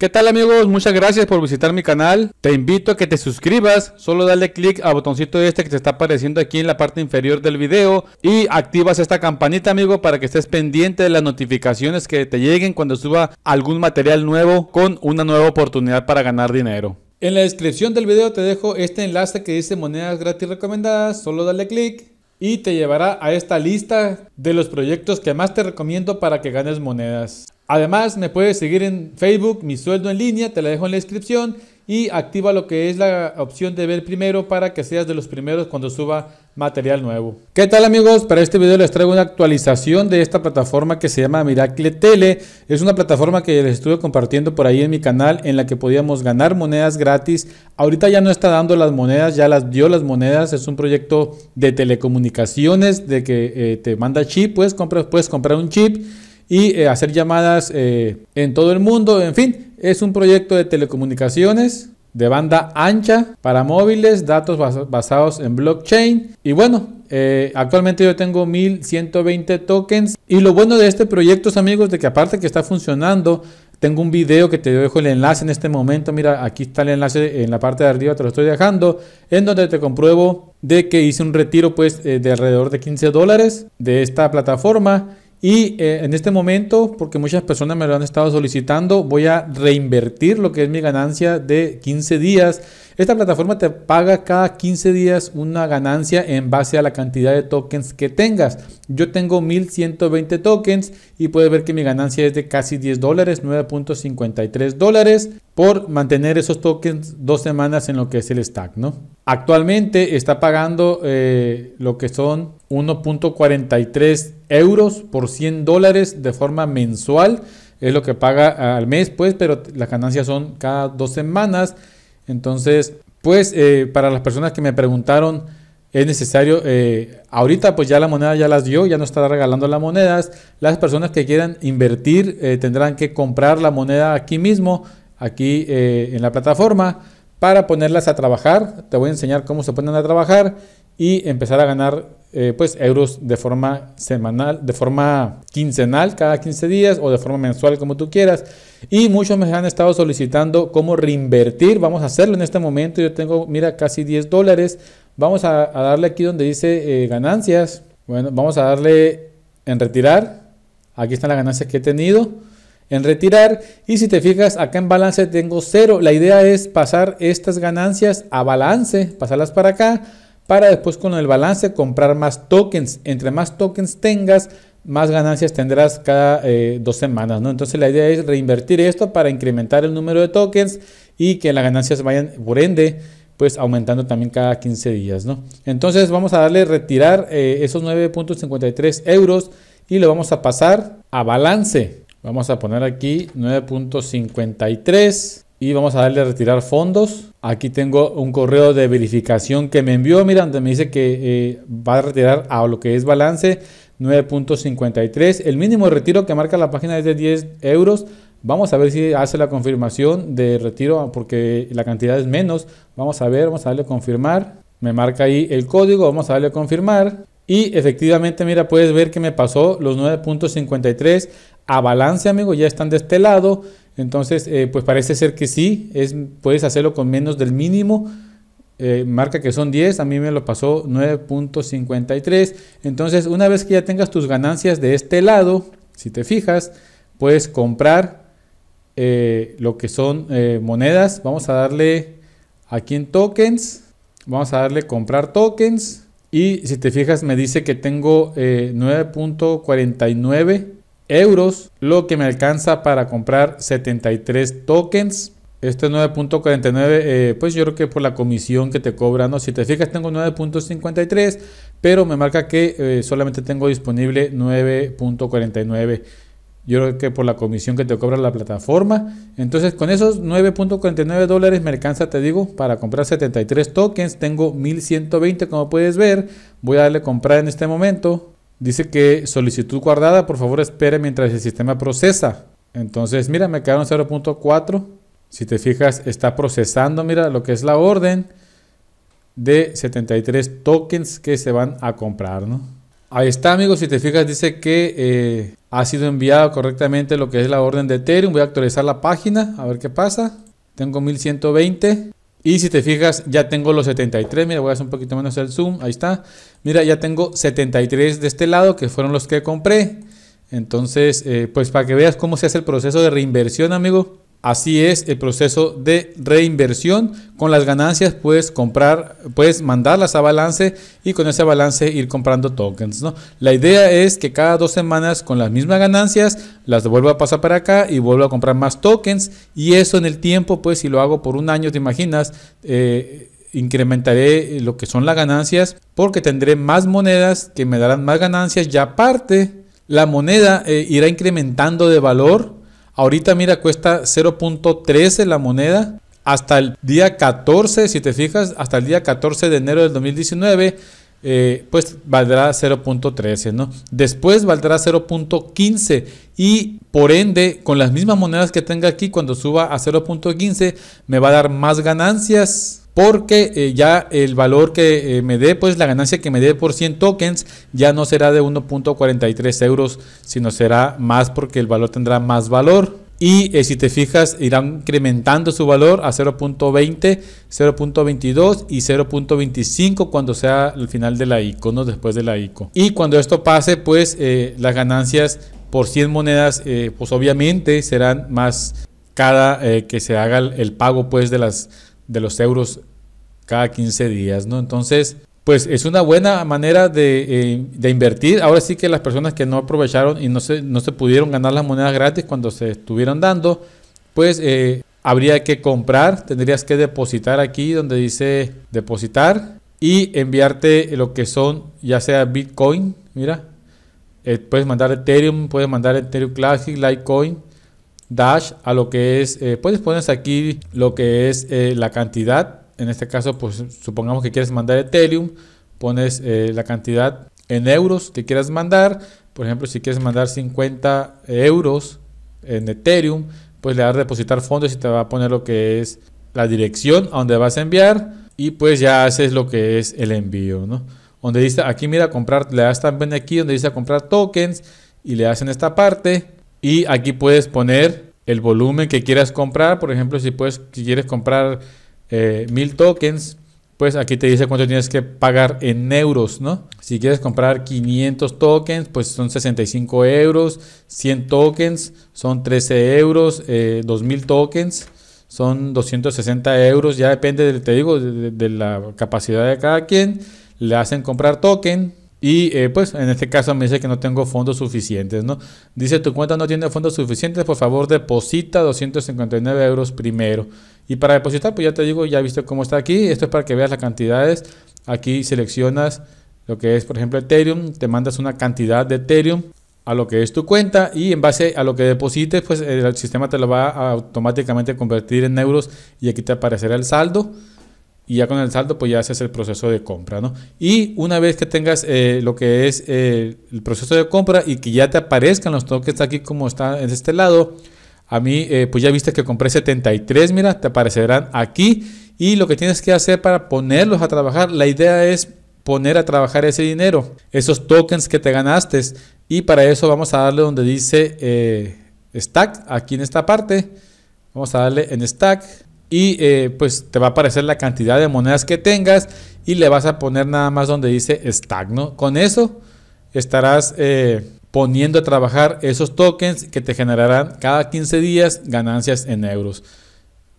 ¿Qué tal amigos? Muchas gracias por visitar mi canal. Te invito a que te suscribas, solo dale click al botoncito este que te está apareciendo aquí en la parte inferior del video y activas esta campanita amigo para que estés pendiente de las notificaciones que te lleguen cuando suba algún material nuevo con una nueva oportunidad para ganar dinero. En la descripción del video te dejo este enlace que dice monedas gratis recomendadas, solo dale click y te llevará a esta lista de los proyectos que más te recomiendo para que ganes monedas. Además, me puedes seguir en Facebook, mi sueldo en línea, te la dejo en la descripción y activa lo que es la opción de ver primero para que seas de los primeros cuando suba material nuevo. ¿Qué tal amigos? Para este video les traigo una actualización de esta plataforma que se llama Miracle Tele. Es una plataforma que les estuve compartiendo por ahí en mi canal en la que podíamos ganar monedas gratis. Ahorita ya no está dando las monedas, ya las dio las monedas. Es un proyecto de telecomunicaciones de que eh, te manda chip, puedes comprar, puedes comprar un chip y eh, hacer llamadas eh, en todo el mundo. En fin, es un proyecto de telecomunicaciones de banda ancha para móviles, datos basados en blockchain. Y bueno, eh, actualmente yo tengo 1120 tokens. Y lo bueno de este proyecto, amigos, de que aparte que está funcionando, tengo un video que te dejo el enlace en este momento. Mira, aquí está el enlace en la parte de arriba, te lo estoy dejando, en donde te compruebo de que hice un retiro pues de alrededor de 15 dólares de esta plataforma y eh, en este momento, porque muchas personas me lo han estado solicitando, voy a reinvertir lo que es mi ganancia de 15 días. Esta plataforma te paga cada 15 días una ganancia en base a la cantidad de tokens que tengas. Yo tengo 1120 tokens y puedes ver que mi ganancia es de casi 10 dólares, 9.53 dólares por mantener esos tokens dos semanas en lo que es el stack, ¿no? Actualmente está pagando eh, lo que son 1.43 euros por 100 dólares de forma mensual. Es lo que paga al mes, pues, pero las ganancias son cada dos semanas. Entonces, pues, eh, para las personas que me preguntaron, es necesario, eh, ahorita pues ya la moneda ya las dio, ya no está regalando las monedas. Las personas que quieran invertir eh, tendrán que comprar la moneda aquí mismo, aquí en la plataforma, para ponerlas a trabajar. Te voy a enseñar cómo se ponen a trabajar y empezar a ganar eh, pues euros de forma semanal, de forma quincenal cada 15 días o de forma mensual como tú quieras. Y muchos me han estado solicitando cómo reinvertir. Vamos a hacerlo en este momento. Yo tengo, mira, casi 10 dólares. Vamos a, darle aquí donde dice eh, ganancias. Bueno, vamos a darle en retirar. Aquí están las ganancias que he tenido en retirar. Y si te fijas, acá en balance tengo cero. La idea es pasar estas ganancias a balance, pasarlas para acá para después con el balance comprar más tokens. Entre más tokens tengas, más ganancias tendrás cada eh, dos semanas, ¿no? Entonces la idea es reinvertir esto para incrementar el número de tokens y que las ganancias vayan, por ende, pues aumentando también cada 15 días, ¿no? Entonces vamos a darle retirar eh, esos 9.53 euros y lo vamos a pasar a balance. Vamos a poner aquí 9.53 y vamos a darle a retirar fondos. Aquí tengo un correo de verificación que me envió, mira, donde me dice que eh, va a retirar a lo que es balance 9.53. El mínimo de retiro que marca la página es de 10 euros. Vamos a ver si hace la confirmación de retiro porque la cantidad es menos. Vamos a ver, vamos a darle confirmar. Me marca ahí el código, vamos a darle confirmar. Y efectivamente, mira, puedes ver que me pasó los 9.53 a balance, amigo. Ya están de este lado. Entonces, eh, pues parece ser que sí, es, puedes hacerlo con menos del mínimo. Eh, marca que son 10, a mí me lo pasó 9.53. Entonces, una vez que ya tengas tus ganancias de este lado, si te fijas, puedes comprar eh, lo que son monedas. Vamos a darle aquí en tokens, vamos a darle comprar tokens. Y si te fijas, me dice que tengo 9.49 euros, lo que me alcanza para comprar 73 tokens. Este 9.49, eh, pues yo creo que por la comisión que te cobra ¿no? Si te fijas, tengo 9.53, pero me marca que eh, solamente tengo disponible 9.49. Yo creo que por la comisión que te cobra la plataforma. Entonces, con esos 9.49 dólares me alcanza, te digo, para comprar 73 tokens. Tengo 1120, como puedes ver. Voy a darle comprar en este momento. Dice que solicitud guardada, por favor espere mientras el sistema procesa. Entonces, mira, me quedaron 0.4. Si te fijas, está procesando, mira, lo que es la orden de 73 tokens que se van a comprar, ¿no? Ahí está, amigos. Si te fijas, dice que eh, ha sido enviado correctamente lo que es la orden de Ethereum. Voy a actualizar la página, a ver qué pasa. Tengo 1120. Y si te fijas, ya tengo los 73. Mira, voy a hacer un poquito menos el zoom. Ahí está. Mira, ya tengo 73 de este lado, que fueron los que compré. Entonces, eh, pues para que veas cómo se hace el proceso de reinversión, amigo. Así es el proceso de reinversión. Con las ganancias puedes comprar, puedes mandarlas a balance y con ese balance ir comprando tokens. ¿no? La idea es que cada dos semanas con las mismas ganancias las devuelva a pasar para acá y vuelvo a comprar más tokens. Y eso en el tiempo, pues si lo hago por un año, te imaginas, eh, incrementaré lo que son las ganancias porque tendré más monedas que me darán más ganancias y aparte la moneda eh, irá incrementando de valor Ahorita mira, cuesta 0.13 la moneda. Hasta el día 14, si te fijas, hasta el día 14 de enero del 2019, eh, pues valdrá 0.13, ¿no? Después valdrá 0.15 y por ende, con las mismas monedas que tenga aquí, cuando suba a 0.15, me va a dar más ganancias porque eh, ya el valor que eh, me dé, pues la ganancia que me dé por 100 tokens ya no será de 1.43 euros, sino será más porque el valor tendrá más valor. Y eh, si te fijas, irán incrementando su valor a 0.20, 0.22 y 0.25 cuando sea el final de la ICO, no después de la ICO. Y cuando esto pase, pues las ganancias por 100 monedas, pues obviamente serán más cada que se haga el, el pago pues de las de los euros cada 15 días, ¿no? Entonces, pues es una buena manera eh, de, invertir. Ahora sí que las personas que no aprovecharon y no se, no se pudieron ganar las monedas gratis cuando se estuvieron dando, pues eh, habría que comprar, tendrías que depositar aquí donde dice depositar y enviarte lo que son ya sea Bitcoin, mira, eh, puedes mandar Ethereum, puedes mandar Ethereum Classic, Litecoin dash a lo que es, eh, puedes poner aquí lo que es eh, la cantidad, en este caso pues supongamos que quieres mandar Ethereum, pones eh, la cantidad en euros que quieras mandar, por ejemplo si quieres mandar 50 euros en Ethereum, pues le das a depositar fondos y te va a poner lo que es la dirección a donde vas a enviar y pues ya haces lo que es el envío, ¿no? Donde dice, aquí mira comprar, le das también aquí donde dice comprar tokens y le das en esta parte y aquí puedes poner el volumen que quieras comprar. Por ejemplo, si, quieres comprar eh, mil tokens, pues aquí te dice cuánto tienes que pagar en euros, ¿no? Si quieres comprar 500 tokens, pues son 65 euros, 100 tokens son 13 euros, 2000 eh, tokens son 260 euros, ya depende, de, te digo, de, la capacidad de cada quien. Le hacen comprar token, y eh, pues en este caso me dice que no tengo fondos suficientes, ¿no? Dice tu cuenta no tiene fondos suficientes, por favor deposita 259 euros primero. Y para depositar, pues ya te digo, ya viste cómo está aquí. Esto es para que veas las cantidades. Aquí seleccionas lo que es, por ejemplo, Ethereum. Te mandas una cantidad de Ethereum a lo que es tu cuenta y en base a lo que deposites, pues el sistema te lo va a automáticamente convertir en euros y aquí te aparecerá el saldo y ya con el saldo pues ya haces el proceso de compra, ¿no? Y una vez que tengas eh, lo que es eh, el proceso de compra y que ya te aparezcan los tokens aquí como está en este lado, a mí eh, pues ya viste que compré 73, mira, te aparecerán aquí y lo que tienes que hacer para ponerlos a trabajar, la idea es poner a trabajar ese dinero, esos tokens que te ganaste y para eso vamos a darle donde dice stack, aquí en esta parte, vamos a darle en stack y eh, pues te va a aparecer la cantidad de monedas que tengas y le vas a poner nada más donde dice stack, ¿no? Con eso estarás eh, poniendo a trabajar esos tokens que te generarán cada 15 días ganancias en euros.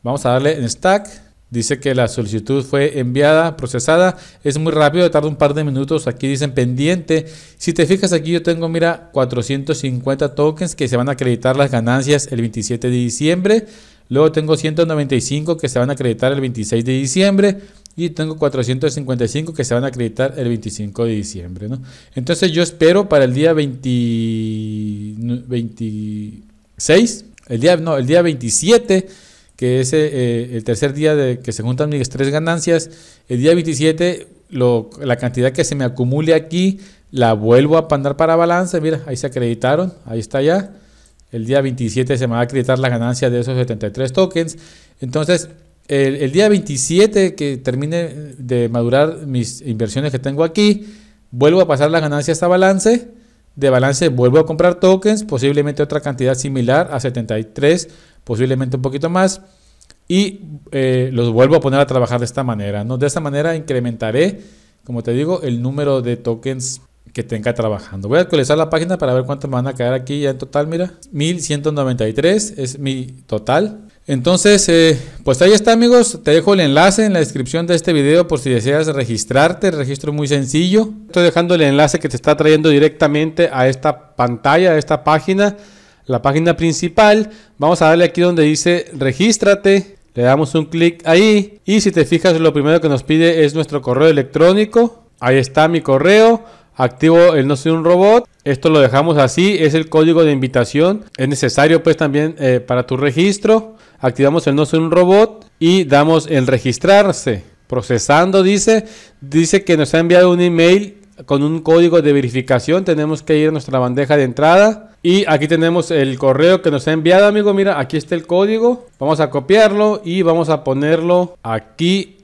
Vamos a darle en stack. Dice que la solicitud fue enviada, procesada. Es muy rápido, tarda un par de minutos. Aquí dicen pendiente. Si te fijas aquí yo tengo, mira, 450 tokens que se van a acreditar las ganancias el 27 de diciembre. Luego tengo 195 que se van a acreditar el 26 de diciembre y tengo 455 que se van a acreditar el 25 de diciembre. ¿no? Entonces yo espero para el día 26, el día, no, el día 27, que es eh, eh, el tercer día de que se juntan mis tres ganancias, el día 27 la cantidad que se me acumule aquí la vuelvo a mandar para balance, mira, ahí se acreditaron, ahí está ya. El día 27 se me va a acreditar la ganancia de esos 73 tokens. Entonces, el, día 27 que termine de madurar mis inversiones que tengo aquí, vuelvo a pasar la ganancia a balance. De balance vuelvo a comprar tokens, posiblemente otra cantidad similar a 73, posiblemente un poquito más. Y eh, los vuelvo a poner a trabajar de esta manera. ¿no? De esta manera incrementaré, como te digo, el número de tokens que tenga trabajando. Voy a actualizar la página para ver cuánto me van a quedar aquí ya en total, mira. 1193 es mi total. Entonces, eh, pues ahí está amigos, te dejo el enlace en la descripción de este video por si deseas registrarte, el registro es muy sencillo. Estoy dejando el enlace que te está trayendo directamente a esta pantalla, a esta página, la página principal. Vamos a darle aquí donde dice regístrate, le damos un clic ahí y si te fijas lo primero que nos pide es nuestro correo electrónico. Ahí está mi correo Activo el no soy un robot. Esto lo dejamos así. Es el código de invitación. Es necesario pues también eh, para tu registro. Activamos el no soy un robot y damos en registrarse. Procesando dice. Dice que nos ha enviado un email con un código de verificación. Tenemos que ir a nuestra bandeja de entrada. Y aquí tenemos el correo que nos ha enviado, amigo. Mira, aquí está el código. Vamos a copiarlo y vamos a ponerlo aquí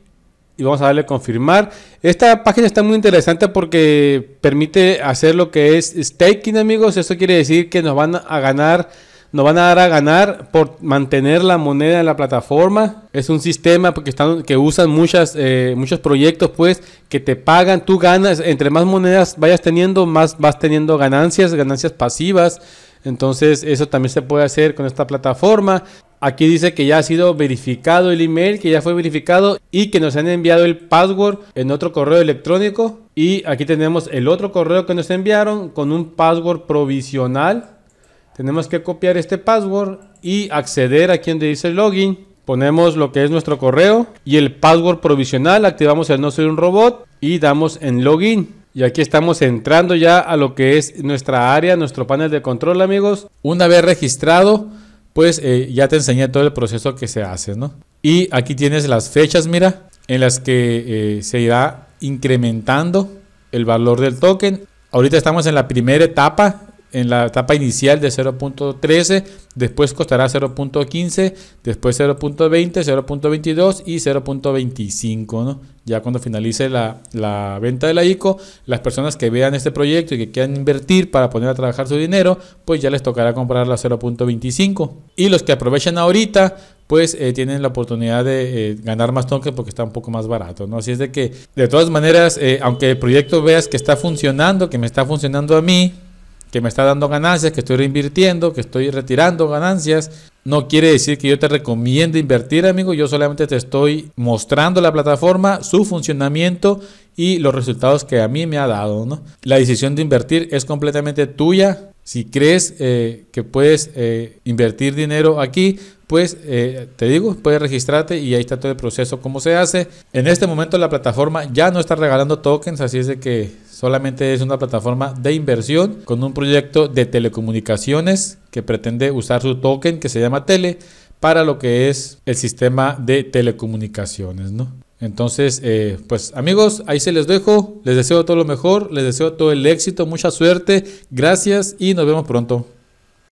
y vamos a darle a confirmar. Esta página está muy interesante porque permite hacer lo que es staking, amigos. Eso quiere decir que nos van a ganar, nos van a dar a ganar por mantener la moneda en la plataforma. Es un sistema porque están, que usan muchas, eh, muchos proyectos, pues, que te pagan, tú ganas. Entre más monedas vayas teniendo, más vas teniendo ganancias, ganancias pasivas. Entonces eso también se puede hacer con esta plataforma. Aquí dice que ya ha sido verificado el email, que ya fue verificado y que nos han enviado el password en otro correo electrónico. Y aquí tenemos el otro correo que nos enviaron con un password provisional. Tenemos que copiar este password y acceder aquí donde dice login. Ponemos lo que es nuestro correo y el password provisional. Activamos el no soy un robot y damos en login. Y aquí estamos entrando ya a lo que es nuestra área, nuestro panel de control amigos. Una vez registrado pues eh, ya te enseñé todo el proceso que se hace, ¿no? Y aquí tienes las fechas, mira, en las que eh, se irá incrementando el valor del token. Ahorita estamos en la primera etapa, en la etapa inicial de 0.13, después costará 0.15, después 0.20, 0.22 y 0.25. ¿no? Ya cuando finalice la, la, venta de la ICO, las personas que vean este proyecto y que quieran invertir para poner a trabajar su dinero, pues ya les tocará comprar la 0.25. Y los que aprovechan ahorita, pues eh, tienen la oportunidad de eh, ganar más tokens porque está un poco más barato, ¿no? Así es de que, de todas maneras, eh, aunque el proyecto veas que está funcionando, que me está funcionando a mí, que me está dando ganancias, que estoy reinvirtiendo, que estoy retirando ganancias. No quiere decir que yo te recomiende invertir, amigo. Yo solamente te estoy mostrando la plataforma, su funcionamiento y los resultados que a mí me ha dado. La decisión de invertir es completamente tuya. Si crees eh, que puedes eh, invertir dinero aquí, pues eh, te digo, puedes registrarte y ahí está todo el proceso, cómo se hace. En este momento la plataforma ya no está regalando tokens, así es de que Solamente es una plataforma de inversión con un proyecto de telecomunicaciones que pretende usar su token que se llama Tele para lo que es el sistema de telecomunicaciones, ¿no? Entonces, eh, pues amigos, ahí se les dejo. Les deseo todo lo mejor, les deseo todo el éxito, mucha suerte. Gracias y nos vemos pronto.